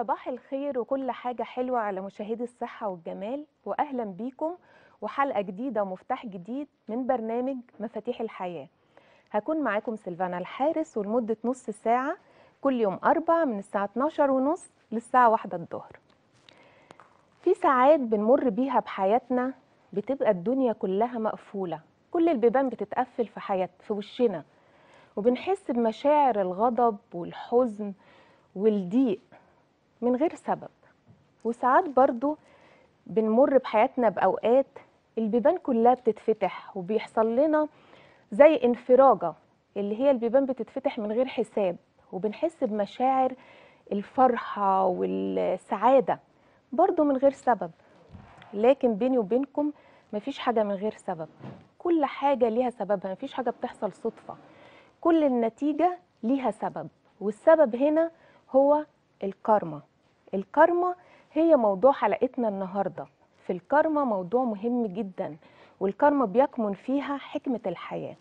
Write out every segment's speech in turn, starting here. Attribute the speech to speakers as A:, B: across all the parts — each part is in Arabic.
A: صباح الخير وكل حاجة حلوة على مشاهدي الصحة والجمال وأهلا بيكم وحلقة جديدة ومفتاح جديد من برنامج مفاتيح الحياة هكون معاكم سلفانا الحارس ولمدة نص ساعة كل يوم أربع من الساعة 12 ونص للساعة واحدة الظهر في ساعات بنمر بيها بحياتنا بتبقى الدنيا كلها مقفولة كل البيبان بتتقفل في حياتنا في وشنا وبنحس بمشاعر الغضب والحزن والضيق من غير سبب وساعات برضو بنمر بحياتنا بأوقات البيبان كلها بتتفتح وبيحصل لنا زي انفراجة اللي هي البيبان بتتفتح من غير حساب وبنحس بمشاعر الفرحة والسعادة برضو من غير سبب لكن بيني وبينكم مفيش حاجة من غير سبب كل حاجة ليها سببها مفيش حاجة بتحصل صدفة كل النتيجة ليها سبب والسبب هنا هو الكارما الكارما هي موضوع حلقتنا النهارده في الكارما موضوع مهم جدا والكارما بيكمن فيها حكمة الحياة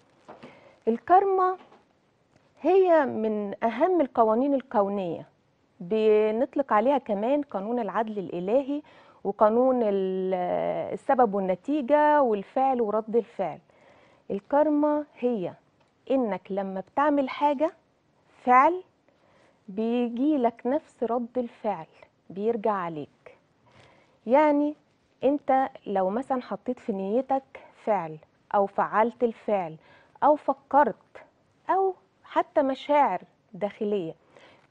A: الكارما هي من أهم القوانين الكونية بنطلق عليها كمان قانون العدل الإلهي وقانون السبب والنتيجة والفعل ورد الفعل الكارما هي إنك لما بتعمل حاجة فعل بيجي لك نفس رد الفعل بيرجع عليك يعني انت لو مثلا حطيت في نيتك فعل او فعلت الفعل او فكرت او حتى مشاعر داخلية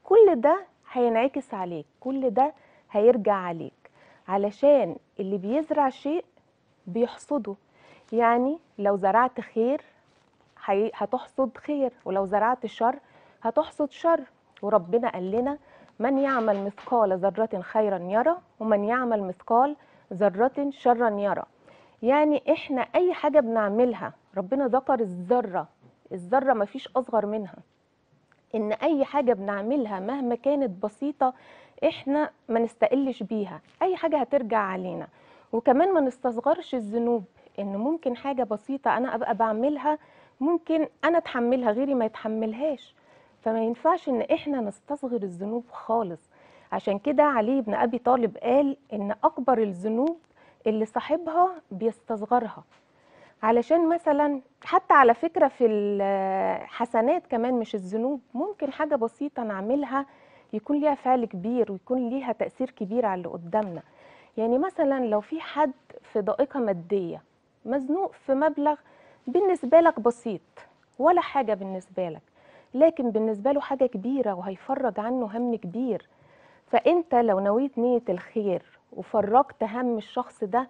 A: كل ده هينعكس عليك كل ده هيرجع عليك علشان اللي بيزرع شيء بيحصده يعني لو زرعت خير هتحصد خير ولو زرعت شر هتحصد شر وربنا قال لنا من يعمل مثقال ذرة خيرا يرى ومن يعمل مثقال ذرة شرا يرى يعني احنا اي حاجة بنعملها ربنا ذكر الذرة الذرة مفيش اصغر منها ان اي حاجة بنعملها مهما كانت بسيطة احنا ما نستقلش بيها اي حاجة هترجع علينا وكمان ما نستصغرش الذنوب ان ممكن حاجة بسيطة انا ابقى بعملها ممكن انا اتحملها غيري ما يتحملهاش فما ينفعش ان احنا نستصغر الذنوب خالص عشان كده علي بن ابي طالب قال ان اكبر الذنوب اللي صاحبها بيستصغرها علشان مثلا حتى على فكره في الحسنات كمان مش الذنوب ممكن حاجه بسيطه نعملها يكون ليها فعل كبير ويكون ليها تاثير كبير على اللي قدامنا يعني مثلا لو في حد في ضائقه ماديه مزنوق في مبلغ بالنسبه لك بسيط ولا حاجه بالنسبه لك لكن بالنسبة له حاجة كبيرة وهيفرج عنه هم كبير فأنت لو نويت نية الخير وفرجت هم الشخص ده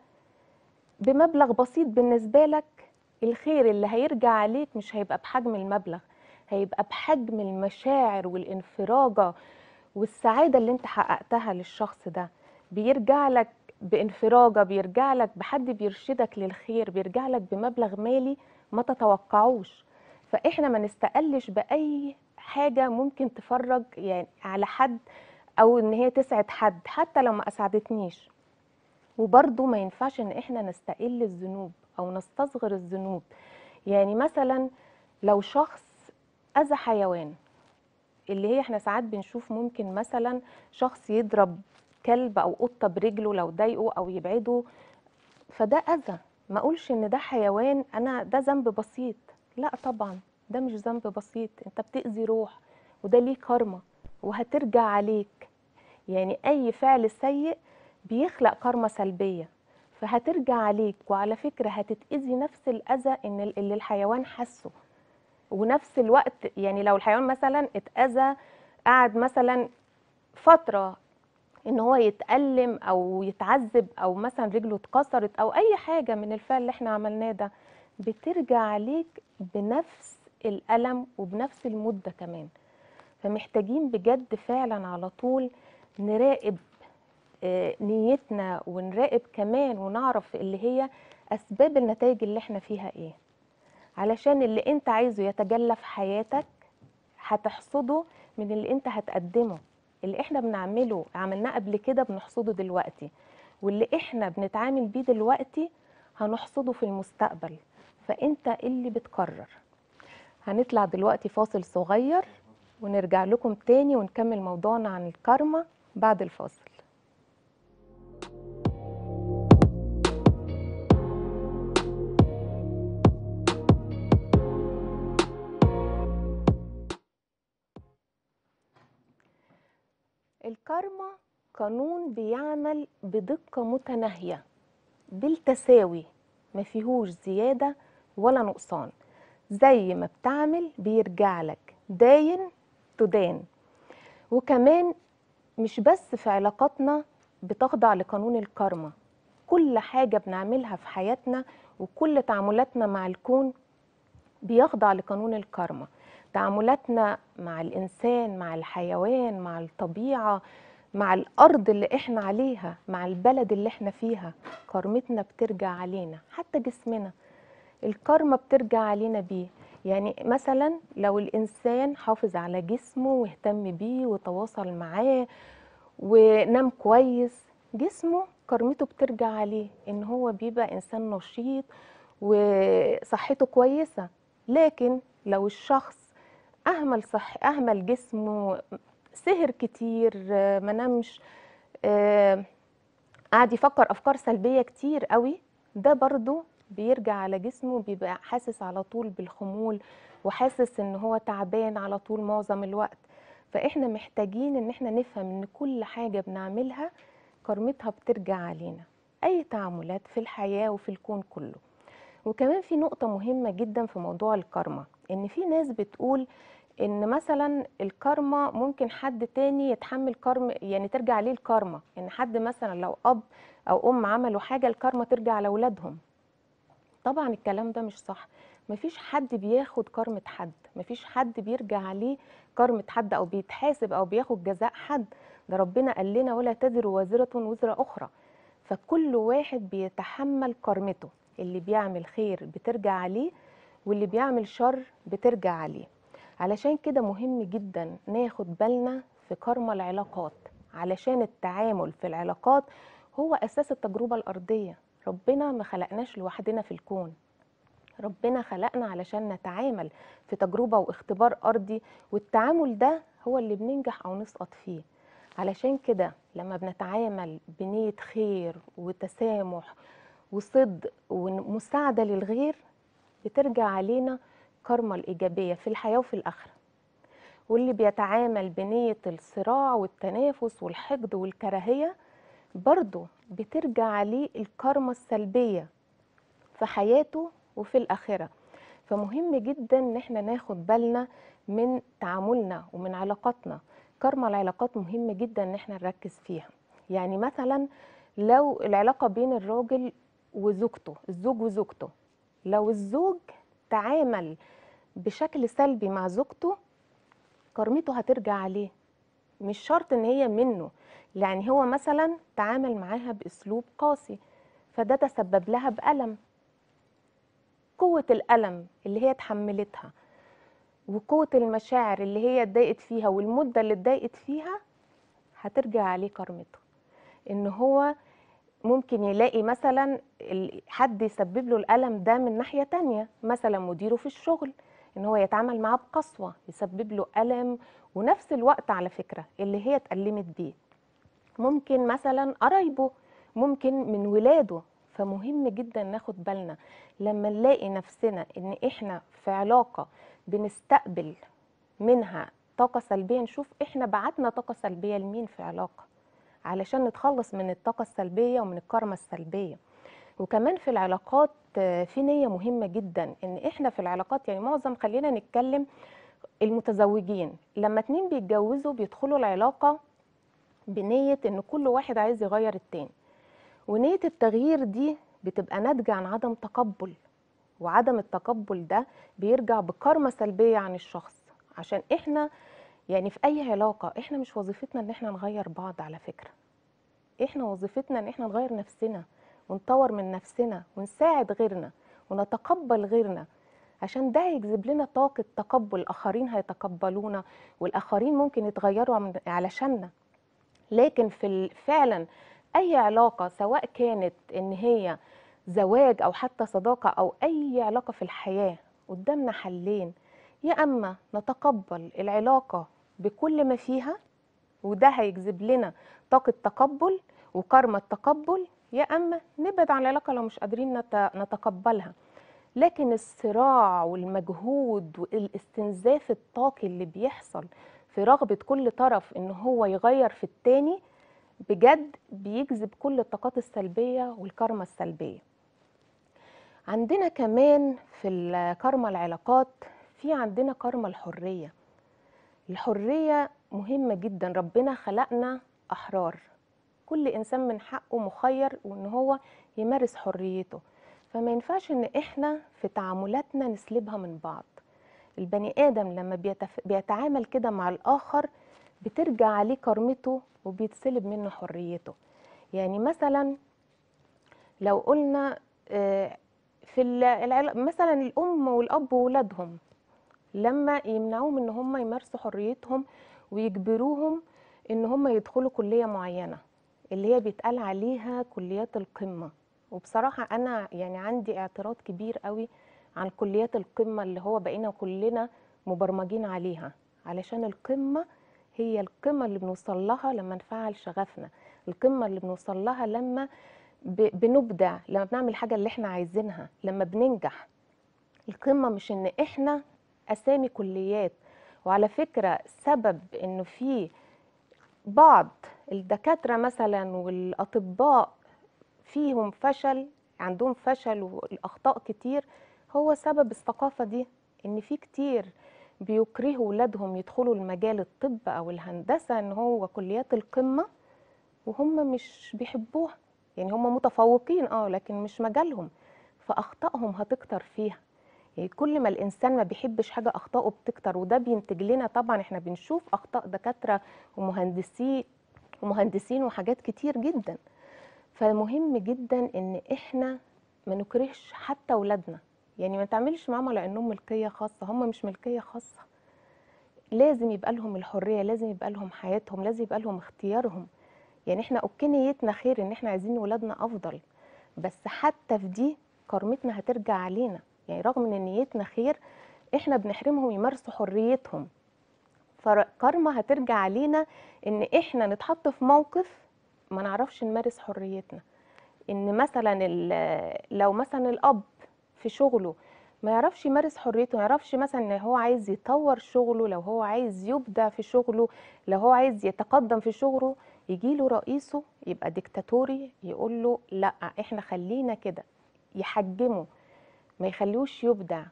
A: بمبلغ بسيط بالنسبة لك الخير اللي هيرجع عليك مش هيبقى بحجم المبلغ هيبقى بحجم المشاعر والانفراجة والسعادة اللي انت حققتها للشخص ده بيرجع لك بانفراجة بيرجع لك بحد بيرشدك للخير بيرجع لك بمبلغ مالي ما تتوقعوش فاحنا ما نستقلش باي حاجه ممكن تفرج يعني على حد او ان هي تسعد حد حتى لو ما اسعدتنيش وبرده ما ينفعش ان احنا نستقل الذنوب او نستصغر الذنوب يعني مثلا لو شخص اذى حيوان اللي هي احنا ساعات بنشوف ممكن مثلا شخص يضرب كلب او قطه برجله لو ضايقه او يبعده فده اذى ما اقولش ان ده حيوان انا ده ذنب بسيط لا طبعا ده مش ذنب بسيط انت بتأذي روح وده ليه كارما وهترجع عليك يعني اي فعل سيء بيخلق كارما سلبيه فهترجع عليك وعلى فكره هتتاذي نفس الاذى ان اللي الحيوان حسه ونفس الوقت يعني لو الحيوان مثلا اتاذى قعد مثلا فتره ان هو يتالم او يتعذب او مثلا رجله اتكسرت او اي حاجه من الفعل اللي احنا عملناه ده بترجع عليك بنفس الألم وبنفس المدة كمان فمحتاجين بجد فعلا على طول نراقب آه، نيتنا ونراقب كمان ونعرف اللي هي أسباب النتائج اللي احنا فيها ايه علشان اللي انت عايزه يتجلى في حياتك هتحصده من اللي انت هتقدمه اللي احنا بنعمله عملناه قبل كده بنحصده دلوقتي واللي احنا بنتعامل بيه دلوقتي هنحصده في المستقبل فانت اللي بتقرر هنطلع دلوقتي فاصل صغير ونرجع لكم تاني ونكمل موضوعنا عن الكارما بعد الفاصل الكارما قانون بيعمل بدقة متناهية بالتساوي ما فيهوش زيادة ولا نقصان زي ما بتعمل بيرجع لك داين تدان وكمان مش بس في علاقاتنا بتخضع لقانون الكارما كل حاجة بنعملها في حياتنا وكل تعاملاتنا مع الكون بيخضع لقانون الكارما تعاملاتنا مع الإنسان مع الحيوان مع الطبيعة مع الأرض اللي إحنا عليها مع البلد اللي إحنا فيها كارمتنا بترجع علينا حتى جسمنا الكارما بترجع علينا بيه يعني مثلا لو الانسان حافظ على جسمه واهتم بيه وتواصل معاه ونام كويس جسمه كرمته بترجع عليه ان هو بيبقى انسان نشيط وصحته كويسه لكن لو الشخص اهمل صح اهمل جسمه سهر كتير ما نامش آه، قاعد يفكر افكار سلبيه كتير قوي ده برضو بيرجع على جسمه بيبقى حاسس على طول بالخمول وحاسس ان هو تعبان على طول معظم الوقت فاحنا محتاجين ان احنا نفهم ان كل حاجه بنعملها كرمتها بترجع علينا اي تعاملات في الحياه وفي الكون كله وكمان في نقطه مهمه جدا في موضوع الكارما ان في ناس بتقول ان مثلا الكارما ممكن حد تاني يتحمل كارما يعني ترجع عليه الكارما ان حد مثلا لو اب او ام عملوا حاجه الكارما ترجع لاولادهم طبعا الكلام ده مش صح مفيش حد بياخد كرمة حد مفيش حد بيرجع عليه كرمة حد أو بيتحاسب أو بياخد جزاء حد ده ربنا قال لنا ولا تذر وازرة وزر أخرى فكل واحد بيتحمل كرمته اللي بيعمل خير بترجع عليه واللي بيعمل شر بترجع عليه علشان كده مهم جدا ناخد بالنا في كرمة العلاقات علشان التعامل في العلاقات هو أساس التجربة الأرضية ربنا ما خلقناش لوحدنا في الكون ربنا خلقنا علشان نتعامل في تجربة واختبار أرضي والتعامل ده هو اللي بننجح أو نسقط فيه علشان كده لما بنتعامل بنية خير وتسامح وصدق ومساعدة للغير بترجع علينا كرمة الإيجابية في الحياة وفي الآخرة واللي بيتعامل بنية الصراع والتنافس والحقد والكراهية برضه بترجع عليه الكارما السلبية في حياته وفي الآخرة فمهم جدا ان احنا ناخد بالنا من تعاملنا ومن علاقاتنا كارما العلاقات مهم جدا ان احنا نركز فيها يعني مثلا لو العلاقة بين الراجل وزوجته الزوج وزوجته لو الزوج تعامل بشكل سلبي مع زوجته كرمته هترجع عليه مش شرط ان هي منه يعني هو مثلا تعامل معاها باسلوب قاسي فده تسبب لها بالم قوه الالم اللي هي اتحملتها وقوه المشاعر اللي هي اتضايقت فيها والمده اللي اتضايقت فيها هترجع عليه كرمته ان هو ممكن يلاقي مثلا حد يسبب له الالم ده من ناحيه تانية مثلا مديره في الشغل ان هو يتعامل معاه بقسوه يسبب له الم ونفس الوقت على فكرة اللي هي اتألمت بيه ممكن مثلا قرايبه ممكن من ولاده فمهم جدا ناخد بالنا لما نلاقي نفسنا ان احنا في علاقة بنستقبل منها طاقة سلبية نشوف احنا بعتنا طاقة سلبية لمين في علاقة علشان نتخلص من الطاقة السلبية ومن الكارما السلبية وكمان في العلاقات آه، في نية مهمة جدا ان احنا في العلاقات يعني معظم خلينا نتكلم المتزوجين لما اتنين بيتجوزوا بيدخلوا العلاقة بنية ان كل واحد عايز يغير التاني ونية التغيير دي بتبقى ناتجة عن عدم تقبل وعدم التقبل ده بيرجع بكارما سلبية عن الشخص عشان احنا يعني في اي علاقة احنا مش وظيفتنا ان احنا نغير بعض على فكرة احنا وظيفتنا ان احنا نغير نفسنا ونطور من نفسنا ونساعد غيرنا ونتقبل غيرنا عشان ده هيجذب لنا طاقه تقبل الاخرين هيتقبلونا والاخرين ممكن يتغيروا علشاننا لكن في فعلا اي علاقه سواء كانت ان هي زواج او حتى صداقه او اي علاقه في الحياه قدامنا حلين يا اما نتقبل العلاقه بكل ما فيها وده هيجذب لنا طاقه تقبل وكرمه تقبل يا اما نبعد عن العلاقه لو مش قادرين نتقبلها لكن الصراع والمجهود والاستنزاف الطاقي اللي بيحصل في رغبة كل طرف إن هو يغير في التاني بجد بيجذب كل الطاقات السلبية والكارما السلبية عندنا كمان في الكارما العلاقات في عندنا كارما الحرية الحرية مهمة جدا ربنا خلقنا أحرار كل إنسان من حقه مخير وإن هو يمارس حريته فما ينفعش ان احنا في تعاملاتنا نسلبها من بعض البني ادم لما بيتف... بيتعامل كده مع الاخر بترجع عليه كرمته وبيتسلب منه حريته يعني مثلا لو قلنا آه، في مثلا الام والاب وولادهم لما يمنعوهم ان هم يمارسوا حريتهم ويجبروهم ان هم يدخلوا كليه معينه اللي هي بيتقال عليها كليات القمه وبصراحه انا يعني عندي اعتراض كبير قوي عن كليات القمه اللي هو بقينا كلنا مبرمجين عليها علشان القمه هي القمه اللي بنوصل لها لما نفعل شغفنا القمه اللي بنوصل لها لما بنبدع لما بنعمل حاجه اللي احنا عايزينها لما بننجح القمه مش ان احنا اسامي كليات وعلى فكره سبب انه في بعض الدكاتره مثلا والاطباء فيهم فشل عندهم فشل والاخطاء كتير هو سبب الثقافه دي ان في كتير بيكرهوا ولادهم يدخلوا المجال الطب او الهندسه ان هو كليات القمه وهم مش بيحبوها يعني هم متفوقين اه لكن مش مجالهم فاخطائهم هتكتر فيها يعني كل ما الانسان ما بيحبش حاجه اخطائه بتكتر وده بينتج لنا طبعا احنا بنشوف اخطاء دكاتره ومهندسين ومهندسين وحاجات كتير جدا فمهم جدا ان احنا ما نكرهش حتى اولادنا يعني ما تعملش معاهم لانهم ملكيه خاصه هم مش ملكيه خاصه لازم يبقى لهم الحريه لازم يبقى لهم حياتهم لازم يبقى لهم اختيارهم يعني احنا اوكي نيتنا خير ان احنا عايزين ولادنا افضل بس حتى في دي كرمتنا هترجع علينا يعني رغم ان نيتنا خير احنا بنحرمهم يمارسوا حريتهم فكرمة هترجع علينا ان احنا نتحط في موقف ما نعرفش نمارس حريتنا ان مثلا لو مثلا الاب في شغله ما يعرفش يمارس حريته ما يعرفش مثلا ان هو عايز يطور شغله لو هو عايز يبدع في شغله لو هو عايز يتقدم في شغله يجي له رئيسه يبقى ديكتاتوري يقول له لا احنا خلينا كده يحجمه ما يخليهوش يبدع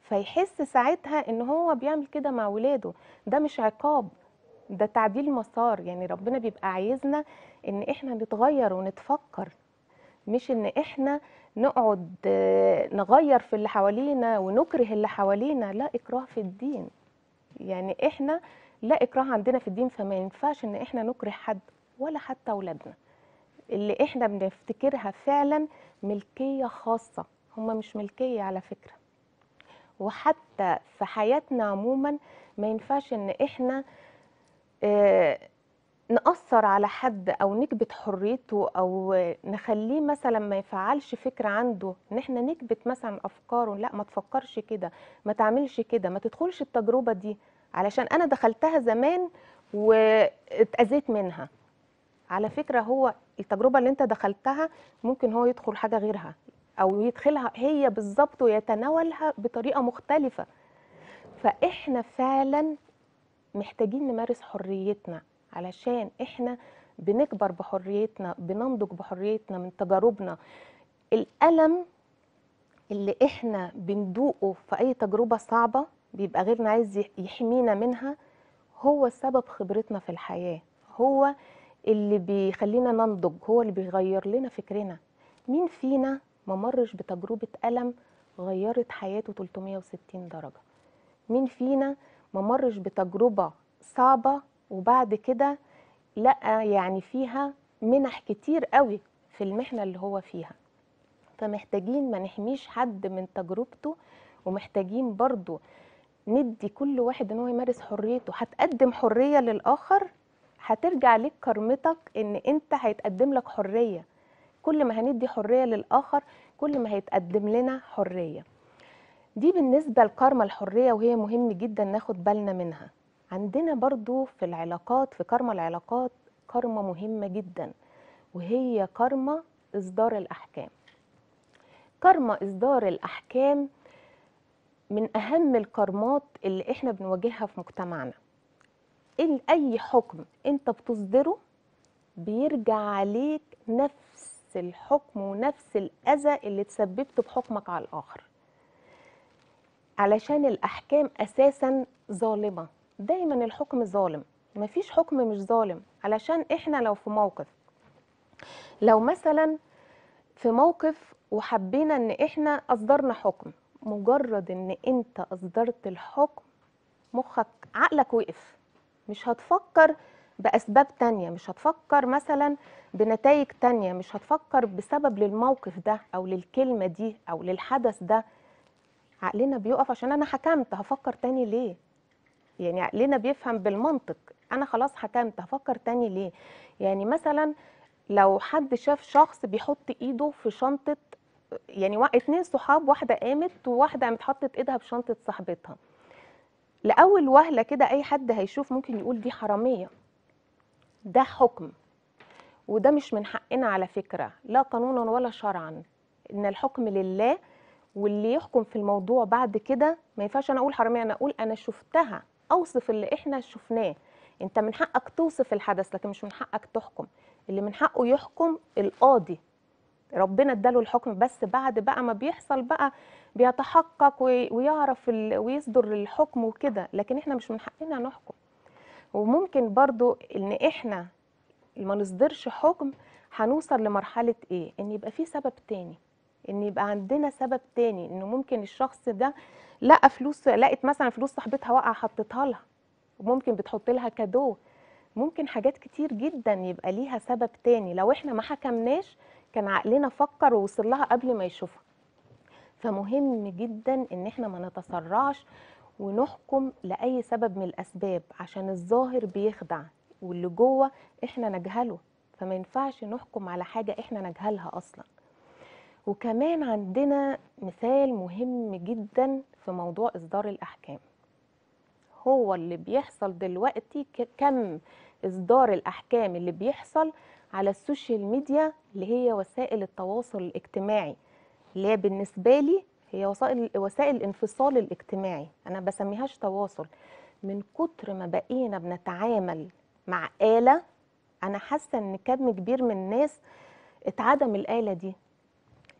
A: فيحس ساعتها ان هو بيعمل كده مع ولاده ده مش عقاب ده تعديل مسار يعني ربنا بيبقى عايزنا ان احنا نتغير ونتفكر مش ان احنا نقعد نغير في اللي حوالينا ونكره اللي حوالينا لا اكراه في الدين يعني احنا لا اكراه عندنا في الدين فما ينفعش ان احنا نكره حد ولا حتى اولادنا اللي احنا بنفتكرها فعلا ملكيه خاصه هم مش ملكيه على فكره وحتى في حياتنا عموما ما ينفعش ان احنا آه، نأثر على حد أو نكبت حريته أو نخليه مثلا ما يفعلش فكرة عنده إن إحنا نكبت مثلا أفكاره لا ما تفكرش كده ما تعملش كده ما تدخلش التجربة دي علشان أنا دخلتها زمان واتأذيت منها على فكرة هو التجربة اللي أنت دخلتها ممكن هو يدخل حاجة غيرها أو يدخلها هي بالظبط ويتناولها بطريقة مختلفة فإحنا فعلا محتاجين نمارس حريتنا علشان احنا بنكبر بحريتنا بننضج بحريتنا من تجاربنا الألم اللي احنا بندوقه في أي تجربة صعبة بيبقى غيرنا عايز يحمينا منها هو سبب خبرتنا في الحياة هو اللي بيخلينا ننضج هو اللي بيغير لنا فكرنا مين فينا ما مرش بتجربة ألم غيرت حياته 360 درجة مين فينا ما مرش بتجربه صعبه وبعد كده لقى يعني فيها منح كتير قوي في المحنه اللي هو فيها فمحتاجين ما نحميش حد من تجربته ومحتاجين برضو ندي كل واحد ان هو يمارس حريته هتقدم حريه للاخر هترجع لك كرمتك ان انت هيتقدم لك حريه كل ما هندي حريه للاخر كل ما هيتقدم لنا حريه دي بالنسبة لكارما الحرية وهي مهم جدا ناخد بالنا منها عندنا برضو في العلاقات في كارما العلاقات كارما مهمة جدا وهي كارما إصدار الأحكام كارما إصدار الأحكام من أهم الكارمات اللي إحنا بنواجهها في مجتمعنا أي حكم أنت بتصدره بيرجع عليك نفس الحكم ونفس الأذى اللي تسببته بحكمك على الآخر علشان الأحكام أساسا ظالمة دايما الحكم ظالم مفيش حكم مش ظالم علشان إحنا لو في موقف لو مثلا في موقف وحبينا إن إحنا أصدرنا حكم مجرد إن أنت أصدرت الحكم مخك عقلك وقف مش هتفكر بأسباب تانية مش هتفكر مثلا بنتائج تانية مش هتفكر بسبب للموقف ده أو للكلمة دي أو للحدث ده عقلنا بيقف عشان انا حكمت هفكر تاني ليه يعني عقلنا بيفهم بالمنطق انا خلاص حكمت هفكر تاني ليه يعني مثلا لو حد شاف شخص بيحط ايده في شنطه يعني اتنين صحاب واحده قامت وواحده قامت حطت ايدها في شنطه صاحبتها لاول وهله كده اي حد هيشوف ممكن يقول دي حراميه ده حكم وده مش من حقنا على فكره لا قانونا ولا شرعا ان الحكم لله واللي يحكم في الموضوع بعد كده ما ينفعش انا اقول حراميه انا اقول انا شفتها اوصف اللي احنا شفناه انت من حقك توصف الحدث لكن مش من حقك تحكم اللي من حقه يحكم القاضي ربنا اداله الحكم بس بعد بقى ما بيحصل بقى بيتحقق ويعرف ويصدر الحكم وكده لكن احنا مش من حقنا نحكم وممكن برضو ان احنا ما نصدرش حكم هنوصل لمرحله ايه ان يبقى في سبب تاني ان يبقى عندنا سبب تاني انه ممكن الشخص ده لقى فلوس لقت مثلا فلوس صاحبتها واقعه حطيتها لها وممكن بتحط لها كادو ممكن حاجات كتير جدا يبقى ليها سبب تاني لو احنا ما حكمناش كان عقلنا فكر ووصل لها قبل ما يشوفها فمهم جدا ان احنا ما نتسرعش ونحكم لاي سبب من الاسباب عشان الظاهر بيخدع واللي جوه احنا نجهله فما ينفعش نحكم على حاجه احنا نجهلها اصلا وكمان عندنا مثال مهم جدا في موضوع إصدار الأحكام هو اللي بيحصل دلوقتي كم إصدار الأحكام اللي بيحصل على السوشيال ميديا اللي هي وسائل التواصل الاجتماعي اللي هي بالنسبة لي هي وسائل, وسائل الانفصال الاجتماعي أنا بسميهاش تواصل من كتر ما بقينا بنتعامل مع آلة أنا حاسة إن كم كبير من الناس اتعدم الآلة دي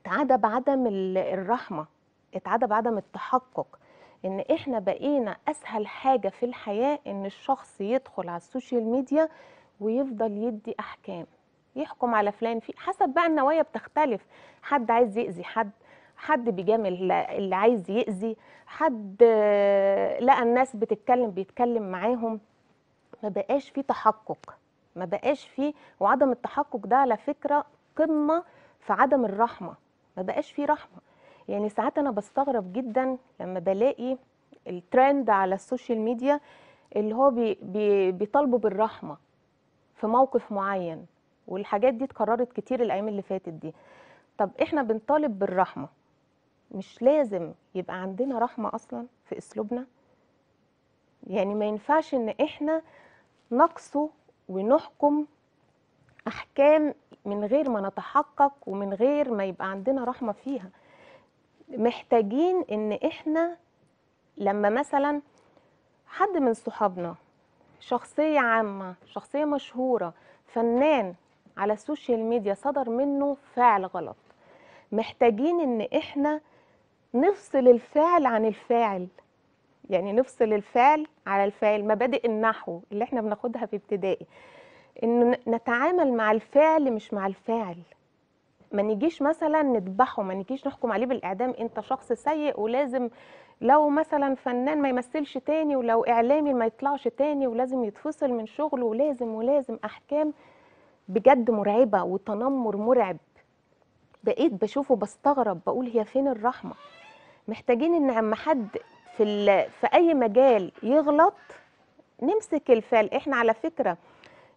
A: اتعدى بعدم الرحمه اتعدى بعدم التحقق ان احنا بقينا اسهل حاجه في الحياه ان الشخص يدخل على السوشيال ميديا ويفضل يدي احكام يحكم على فلان في حسب بقى النوايا بتختلف حد عايز يأذي حد حد بيجامل اللي عايز يأذي حد لقى الناس بتتكلم بيتكلم معاهم ما بقاش في تحقق ما بقاش في وعدم التحقق ده على فكرة قمة في عدم الرحمة ما بقاش فيه رحمه يعني ساعات انا بستغرب جدا لما بلاقي الترند على السوشيال ميديا اللي هو بي بي بيطالبوا بالرحمه في موقف معين والحاجات دي اتكررت كتير الايام اللي فاتت دي طب احنا بنطالب بالرحمه مش لازم يبقى عندنا رحمه اصلا في اسلوبنا يعني ما ينفعش ان احنا نقسو ونحكم احكام من غير ما نتحقق ومن غير ما يبقى عندنا رحمه فيها محتاجين ان احنا لما مثلا حد من صحابنا شخصيه عامه شخصيه مشهوره فنان على السوشيال ميديا صدر منه فعل غلط محتاجين ان احنا نفصل الفعل عن الفاعل يعني نفصل الفعل على الفاعل مبادئ النحو اللي احنا بناخدها في ابتدائي انه نتعامل مع الفعل مش مع الفاعل ما نجيش مثلا نذبحه ما نجيش نحكم عليه بالاعدام انت شخص سيء ولازم لو مثلا فنان ما يمثلش تاني ولو اعلامي ما يطلعش تاني ولازم يتفصل من شغله ولازم ولازم احكام بجد مرعبه وتنمر مرعب بقيت بشوفه بستغرب بقول هي فين الرحمه محتاجين ان عم حد في في اي مجال يغلط نمسك الفعل احنا على فكره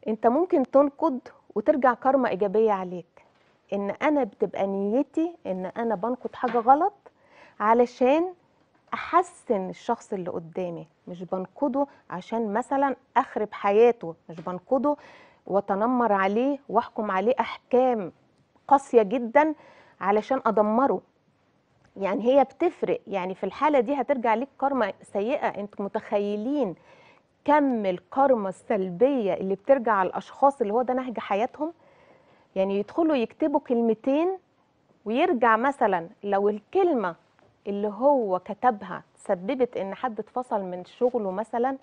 A: انت ممكن تنقد وترجع كارما ايجابيه عليك ان انا بتبقى نيتي ان انا بنقد حاجه غلط علشان احسن الشخص اللي قدامي مش بنقده عشان مثلا اخرب حياته مش بنقده واتنمر عليه واحكم عليه احكام قاسيه جدا علشان ادمره يعني هي بتفرق يعني في الحاله دي هترجع ليك كارما سيئه انتوا متخيلين كم الكارما السلبيه اللي بترجع على الاشخاص اللي هو ده نهج حياتهم يعني يدخلوا يكتبوا كلمتين ويرجع مثلا لو الكلمه اللي هو كتبها سببت ان حد اتفصل من شغله مثلا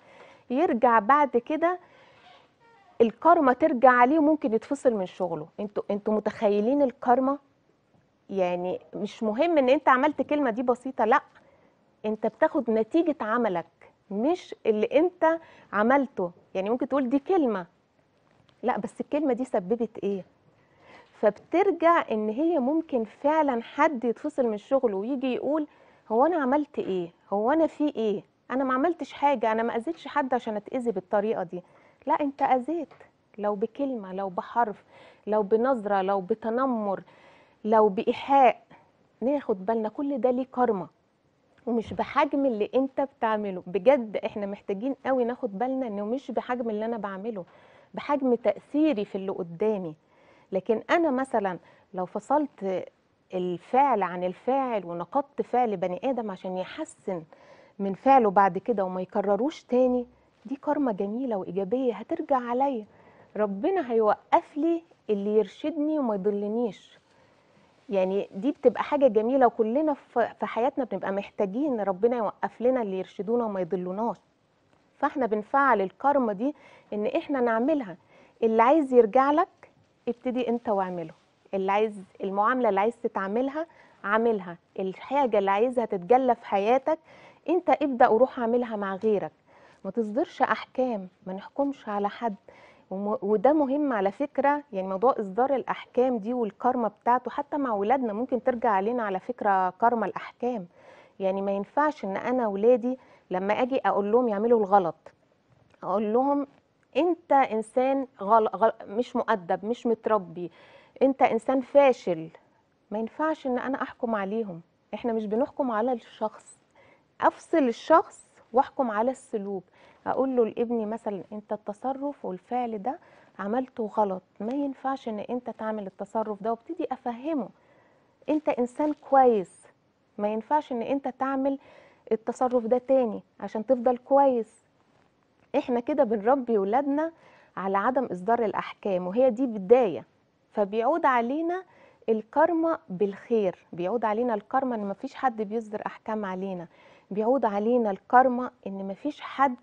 A: يرجع بعد كده الكارما ترجع عليه وممكن يتفصل من شغله انتوا انتوا متخيلين الكارما يعني مش مهم ان انت عملت كلمه دي بسيطه لا انت بتاخد نتيجه عملك مش اللي انت عملته يعني ممكن تقول دي كلمه لا بس الكلمه دي سببت ايه فبترجع ان هي ممكن فعلا حد يتفصل من الشغل ويجي يقول هو انا عملت ايه هو انا في ايه انا ما عملتش حاجه انا ما اذيتش حد عشان اتاذي بالطريقه دي لا انت اذيت لو بكلمه لو بحرف لو بنظره لو بتنمر لو بايحاء ناخد بالنا كل ده ليه كارما ومش بحجم اللي انت بتعمله بجد احنا محتاجين قوي ناخد بالنا انه مش بحجم اللي انا بعمله بحجم تاثيري في اللي قدامي لكن انا مثلا لو فصلت الفعل عن الفاعل ونقدت فعل بني ادم عشان يحسن من فعله بعد كده وما يكرروش تاني دي كارما جميله وايجابيه هترجع عليا ربنا هيوقف لي اللي يرشدني وما يضلنيش يعني دي بتبقى حاجة جميلة وكلنا في حياتنا بنبقى محتاجين ربنا يوقف لنا اللي يرشدونا وما يضلوناش فاحنا بنفعل الكرمة دي ان احنا نعملها اللي عايز يرجع لك ابتدي انت واعمله اللي عايز المعاملة اللي عايز تتعاملها عاملها الحاجة اللي عايزها تتجلى في حياتك انت ابدأ وروح عاملها مع غيرك ما تصدرش احكام ما نحكمش على حد وده مهم على فكره يعني موضوع اصدار الاحكام دي والكارما بتاعته حتى مع ولادنا ممكن ترجع علينا على فكره كارما الاحكام يعني ما ينفعش ان انا ولادي لما اجي اقول لهم يعملوا الغلط اقول لهم انت انسان غل... غل... مش مؤدب مش متربي انت انسان فاشل ما ينفعش ان انا احكم عليهم احنا مش بنحكم على الشخص افصل الشخص واحكم على السلوك اقول له لابني مثلا انت التصرف والفعل ده عملته غلط ما ينفعش ان انت تعمل التصرف ده وابتدي افهمه انت انسان كويس ما ينفعش ان انت تعمل التصرف ده تاني عشان تفضل كويس احنا كده بنربي ولادنا على عدم اصدار الاحكام وهي دي بدايه فبيعود علينا الكارما بالخير بيعود علينا الكارما ان مفيش حد بيصدر احكام علينا بيعود علينا الكارما ان مفيش حد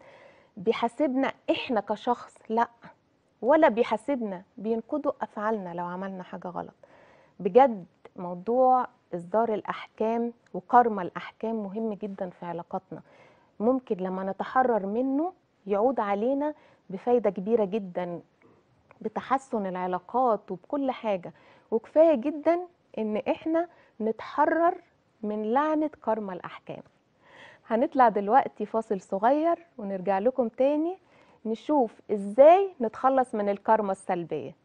A: بيحاسبنا احنا كشخص لا ولا بيحاسبنا بينقدوا افعالنا لو عملنا حاجه غلط بجد موضوع اصدار الاحكام وكارما الاحكام مهم جدا في علاقاتنا ممكن لما نتحرر منه يعود علينا بفايده كبيره جدا بتحسن العلاقات وبكل حاجه وكفايه جدا ان احنا نتحرر من لعنه كارما الاحكام هنطلع دلوقتي فاصل صغير ونرجع لكم تاني نشوف ازاي نتخلص من الكارما السلبيه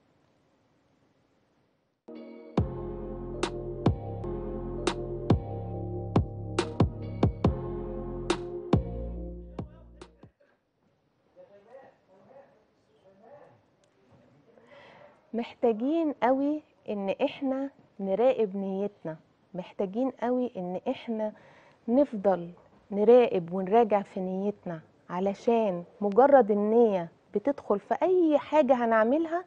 A: محتاجين قوي ان احنا نراقب نيتنا محتاجين قوي ان احنا نفضل نراقب ونراجع في نيتنا علشان مجرد النية بتدخل في أي حاجة هنعملها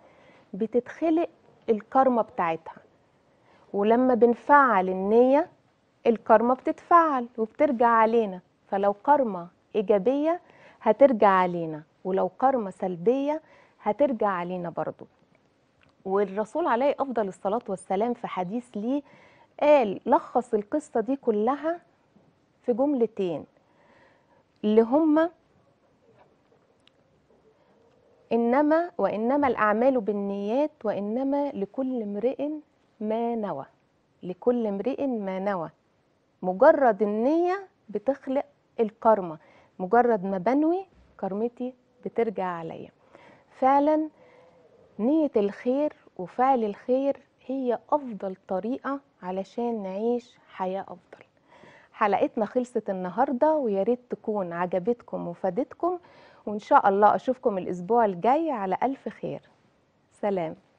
A: بتتخلق الكارما بتاعتها ولما بنفعل النية الكارما بتتفعل وبترجع علينا فلو كارما إيجابية هترجع علينا ولو كارما سلبية هترجع علينا برضو والرسول عليه أفضل الصلاة والسلام في حديث ليه قال لخص القصة دي كلها في جملتين اللي هما إنما وإنما الأعمال بالنيات وإنما لكل امرئ ما نوى لكل امرئ ما نوى مجرد النية بتخلق الكرمة مجرد ما بنوي كرمتي بترجع عليا فعلا نية الخير وفعل الخير هي أفضل طريقة علشان نعيش حياة أفضل حلقتنا خلصت النهارده ويا ريت تكون عجبتكم وفادتكم وان شاء الله اشوفكم الاسبوع الجاي على الف خير سلام